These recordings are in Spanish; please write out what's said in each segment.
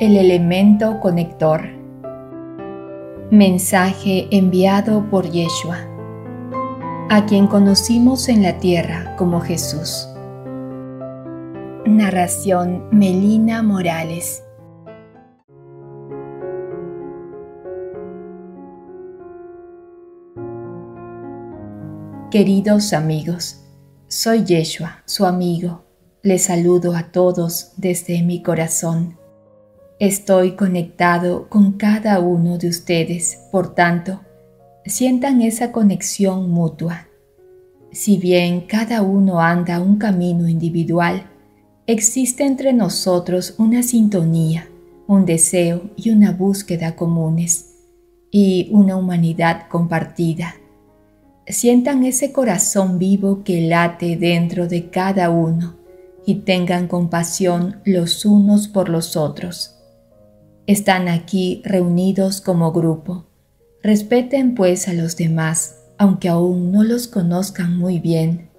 el elemento conector. Mensaje enviado por Yeshua, a quien conocimos en la tierra como Jesús. Narración Melina Morales. Queridos amigos, soy Yeshua, su amigo. Les saludo a todos desde mi corazón Estoy conectado con cada uno de ustedes, por tanto, sientan esa conexión mutua. Si bien cada uno anda un camino individual, existe entre nosotros una sintonía, un deseo y una búsqueda comunes, y una humanidad compartida. Sientan ese corazón vivo que late dentro de cada uno y tengan compasión los unos por los otros están aquí reunidos como grupo. Respeten pues a los demás, aunque aún no los conozcan muy bien.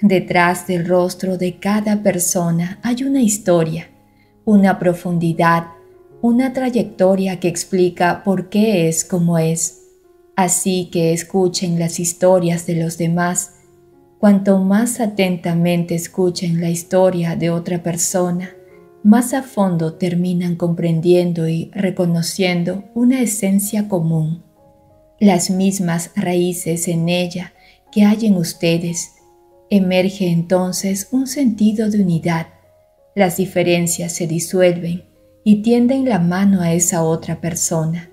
Detrás del rostro de cada persona hay una historia, una profundidad, una trayectoria que explica por qué es como es. Así que escuchen las historias de los demás. Cuanto más atentamente escuchen la historia de otra persona, más a fondo terminan comprendiendo y reconociendo una esencia común, las mismas raíces en ella que hay en ustedes. Emerge entonces un sentido de unidad, las diferencias se disuelven y tienden la mano a esa otra persona.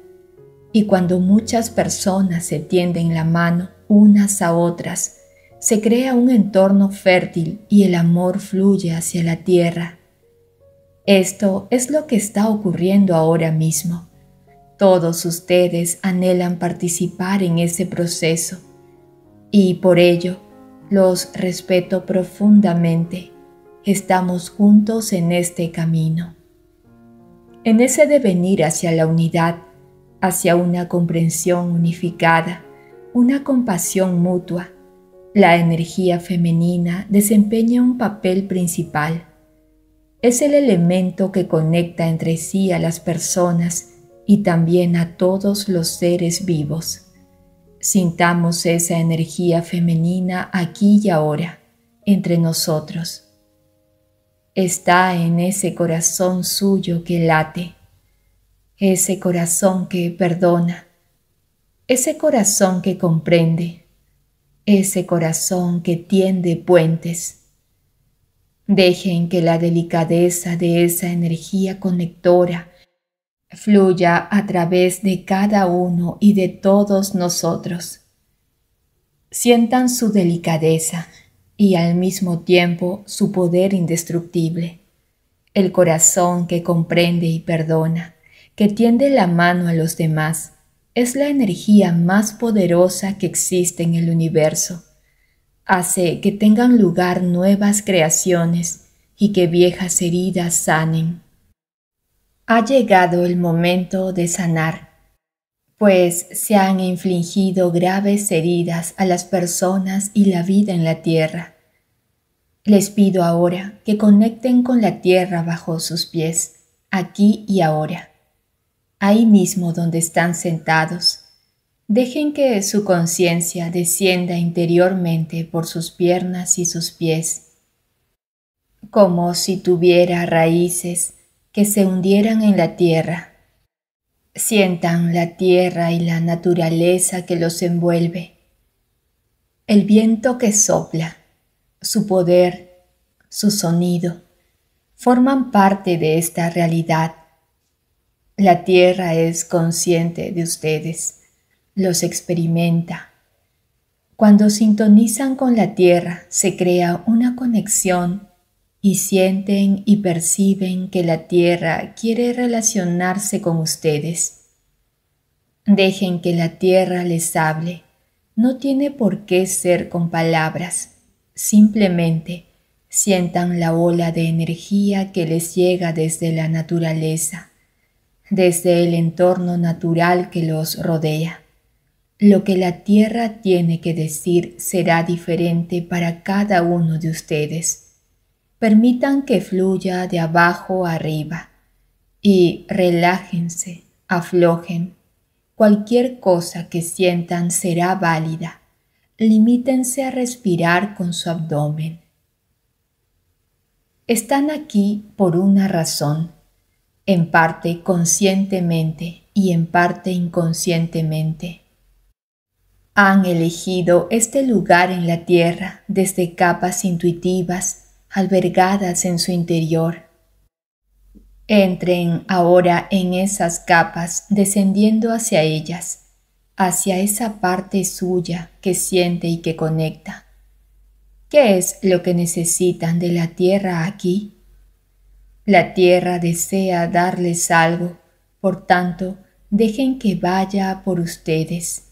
Y cuando muchas personas se tienden la mano unas a otras, se crea un entorno fértil y el amor fluye hacia la tierra esto es lo que está ocurriendo ahora mismo. Todos ustedes anhelan participar en ese proceso y por ello los respeto profundamente. Estamos juntos en este camino. En ese devenir hacia la unidad, hacia una comprensión unificada, una compasión mutua, la energía femenina desempeña un papel principal es el elemento que conecta entre sí a las personas y también a todos los seres vivos. Sintamos esa energía femenina aquí y ahora, entre nosotros. Está en ese corazón suyo que late, ese corazón que perdona, ese corazón que comprende, ese corazón que tiende puentes Dejen que la delicadeza de esa energía conectora fluya a través de cada uno y de todos nosotros. Sientan su delicadeza y al mismo tiempo su poder indestructible, el corazón que comprende y perdona, que tiende la mano a los demás, es la energía más poderosa que existe en el universo hace que tengan lugar nuevas creaciones y que viejas heridas sanen. Ha llegado el momento de sanar, pues se han infligido graves heridas a las personas y la vida en la tierra. Les pido ahora que conecten con la tierra bajo sus pies, aquí y ahora, ahí mismo donde están sentados Dejen que su conciencia descienda interiormente por sus piernas y sus pies, como si tuviera raíces que se hundieran en la tierra. Sientan la tierra y la naturaleza que los envuelve, el viento que sopla, su poder, su sonido, forman parte de esta realidad. La tierra es consciente de ustedes los experimenta. Cuando sintonizan con la tierra se crea una conexión y sienten y perciben que la tierra quiere relacionarse con ustedes. Dejen que la tierra les hable. No tiene por qué ser con palabras. Simplemente sientan la ola de energía que les llega desde la naturaleza, desde el entorno natural que los rodea. Lo que la tierra tiene que decir será diferente para cada uno de ustedes. Permitan que fluya de abajo arriba y relájense, aflojen. Cualquier cosa que sientan será válida. Limítense a respirar con su abdomen. Están aquí por una razón, en parte conscientemente y en parte inconscientemente han elegido este lugar en la tierra desde capas intuitivas albergadas en su interior. Entren ahora en esas capas descendiendo hacia ellas, hacia esa parte suya que siente y que conecta. ¿Qué es lo que necesitan de la tierra aquí? La tierra desea darles algo, por tanto, dejen que vaya por ustedes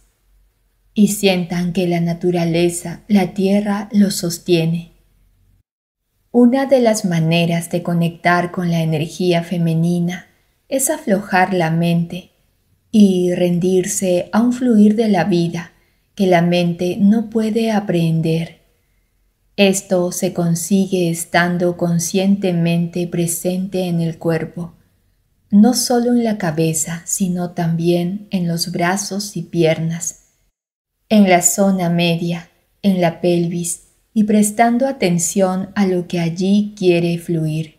y sientan que la naturaleza, la tierra, los sostiene. Una de las maneras de conectar con la energía femenina es aflojar la mente y rendirse a un fluir de la vida que la mente no puede aprender. Esto se consigue estando conscientemente presente en el cuerpo, no solo en la cabeza, sino también en los brazos y piernas, en la zona media, en la pelvis y prestando atención a lo que allí quiere fluir.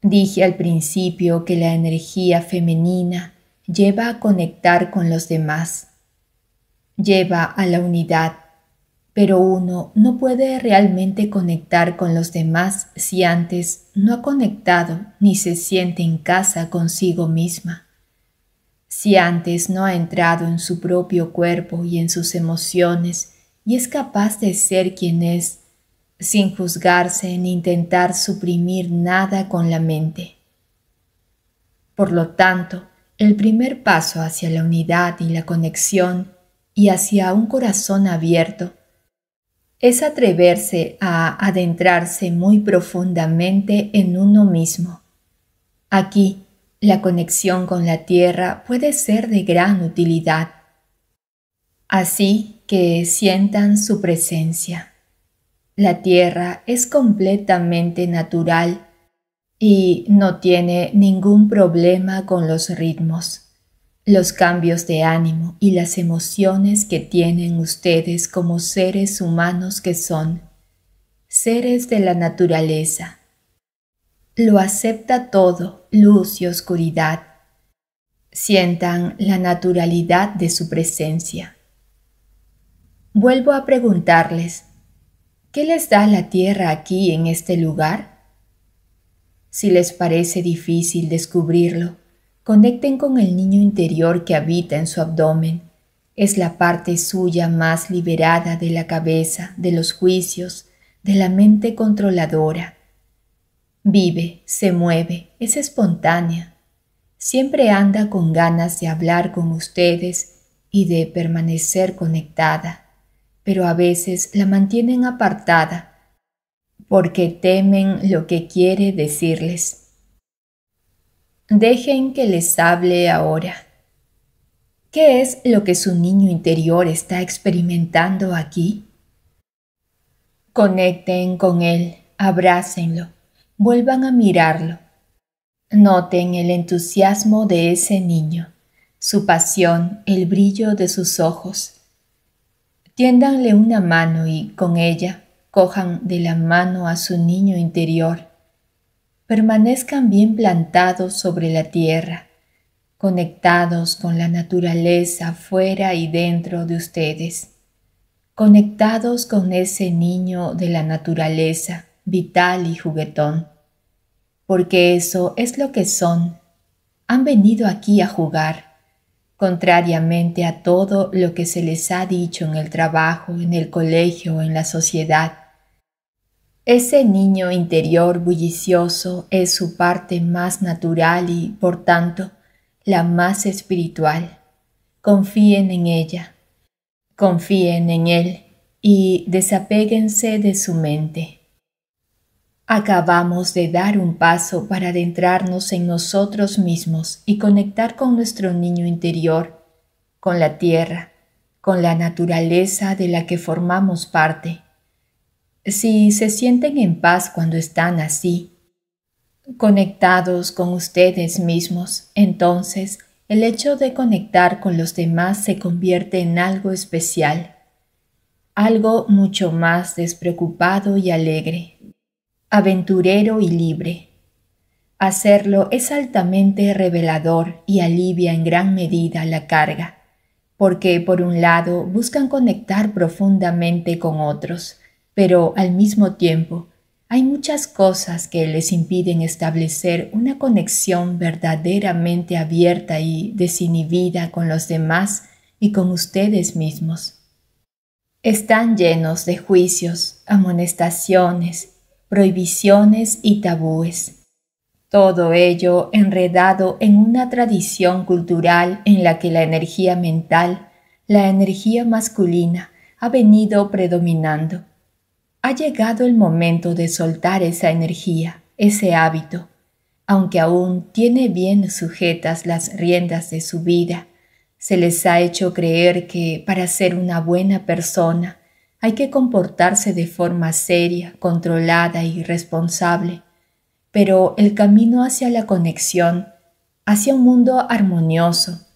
Dije al principio que la energía femenina lleva a conectar con los demás, lleva a la unidad, pero uno no puede realmente conectar con los demás si antes no ha conectado ni se siente en casa consigo misma si antes no ha entrado en su propio cuerpo y en sus emociones y es capaz de ser quien es, sin juzgarse ni intentar suprimir nada con la mente. Por lo tanto, el primer paso hacia la unidad y la conexión y hacia un corazón abierto es atreverse a adentrarse muy profundamente en uno mismo. Aquí, la conexión con la tierra puede ser de gran utilidad. Así que sientan su presencia. La tierra es completamente natural y no tiene ningún problema con los ritmos, los cambios de ánimo y las emociones que tienen ustedes como seres humanos que son, seres de la naturaleza lo acepta todo, luz y oscuridad. Sientan la naturalidad de su presencia. Vuelvo a preguntarles, ¿qué les da la tierra aquí en este lugar? Si les parece difícil descubrirlo, conecten con el niño interior que habita en su abdomen. Es la parte suya más liberada de la cabeza, de los juicios, de la mente controladora Vive, se mueve, es espontánea. Siempre anda con ganas de hablar con ustedes y de permanecer conectada, pero a veces la mantienen apartada porque temen lo que quiere decirles. Dejen que les hable ahora. ¿Qué es lo que su niño interior está experimentando aquí? Conecten con él, abrácenlo, Vuelvan a mirarlo. Noten el entusiasmo de ese niño, su pasión, el brillo de sus ojos. Tiéndanle una mano y con ella cojan de la mano a su niño interior. Permanezcan bien plantados sobre la tierra, conectados con la naturaleza fuera y dentro de ustedes, conectados con ese niño de la naturaleza vital y juguetón, porque eso es lo que son. Han venido aquí a jugar, contrariamente a todo lo que se les ha dicho en el trabajo, en el colegio, en la sociedad. Ese niño interior bullicioso es su parte más natural y, por tanto, la más espiritual. Confíen en ella, confíen en él y desapéguense de su mente. Acabamos de dar un paso para adentrarnos en nosotros mismos y conectar con nuestro niño interior, con la tierra, con la naturaleza de la que formamos parte. Si se sienten en paz cuando están así, conectados con ustedes mismos, entonces el hecho de conectar con los demás se convierte en algo especial, algo mucho más despreocupado y alegre aventurero y libre. Hacerlo es altamente revelador y alivia en gran medida la carga, porque por un lado buscan conectar profundamente con otros, pero al mismo tiempo hay muchas cosas que les impiden establecer una conexión verdaderamente abierta y desinhibida con los demás y con ustedes mismos. Están llenos de juicios, amonestaciones, prohibiciones y tabúes. Todo ello enredado en una tradición cultural en la que la energía mental, la energía masculina, ha venido predominando. Ha llegado el momento de soltar esa energía, ese hábito, aunque aún tiene bien sujetas las riendas de su vida. Se les ha hecho creer que para ser una buena persona hay que comportarse de forma seria, controlada y responsable, pero el camino hacia la conexión, hacia un mundo armonioso,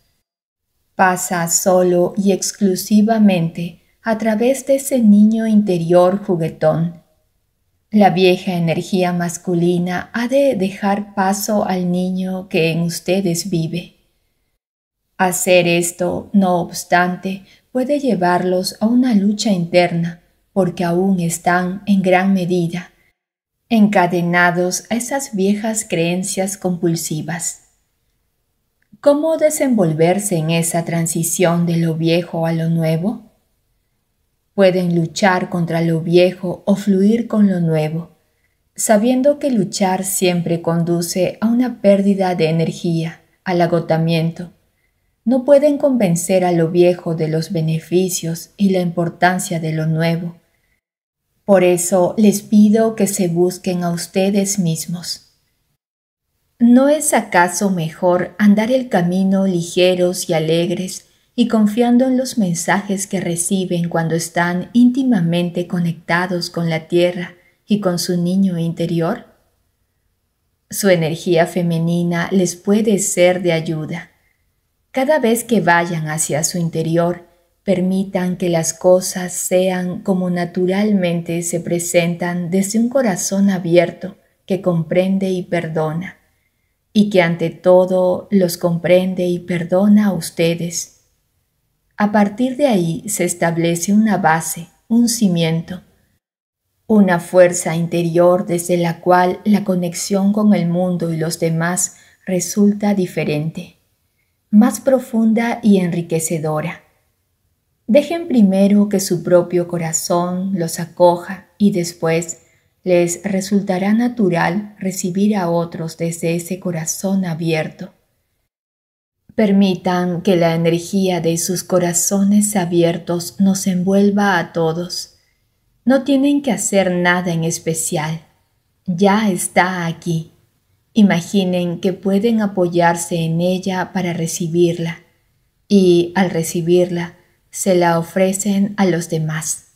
pasa solo y exclusivamente a través de ese niño interior juguetón. La vieja energía masculina ha de dejar paso al niño que en ustedes vive. Hacer esto, no obstante, puede llevarlos a una lucha interna, porque aún están en gran medida encadenados a esas viejas creencias compulsivas. ¿Cómo desenvolverse en esa transición de lo viejo a lo nuevo? Pueden luchar contra lo viejo o fluir con lo nuevo, sabiendo que luchar siempre conduce a una pérdida de energía, al agotamiento, no pueden convencer a lo viejo de los beneficios y la importancia de lo nuevo. Por eso les pido que se busquen a ustedes mismos. ¿No es acaso mejor andar el camino ligeros y alegres y confiando en los mensajes que reciben cuando están íntimamente conectados con la tierra y con su niño interior? Su energía femenina les puede ser de ayuda. Cada vez que vayan hacia su interior, permitan que las cosas sean como naturalmente se presentan desde un corazón abierto que comprende y perdona, y que ante todo los comprende y perdona a ustedes. A partir de ahí se establece una base, un cimiento, una fuerza interior desde la cual la conexión con el mundo y los demás resulta diferente más profunda y enriquecedora. Dejen primero que su propio corazón los acoja y después les resultará natural recibir a otros desde ese corazón abierto. Permitan que la energía de sus corazones abiertos nos envuelva a todos. No tienen que hacer nada en especial. Ya está aquí. Imaginen que pueden apoyarse en ella para recibirla y al recibirla se la ofrecen a los demás.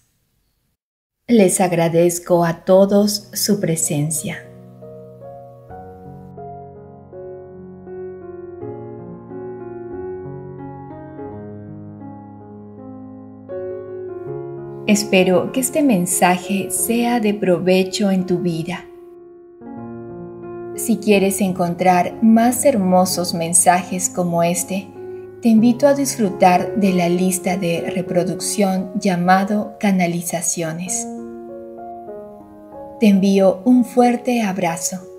Les agradezco a todos su presencia. Espero que este mensaje sea de provecho en tu vida si quieres encontrar más hermosos mensajes como este, te invito a disfrutar de la lista de reproducción llamado Canalizaciones. Te envío un fuerte abrazo.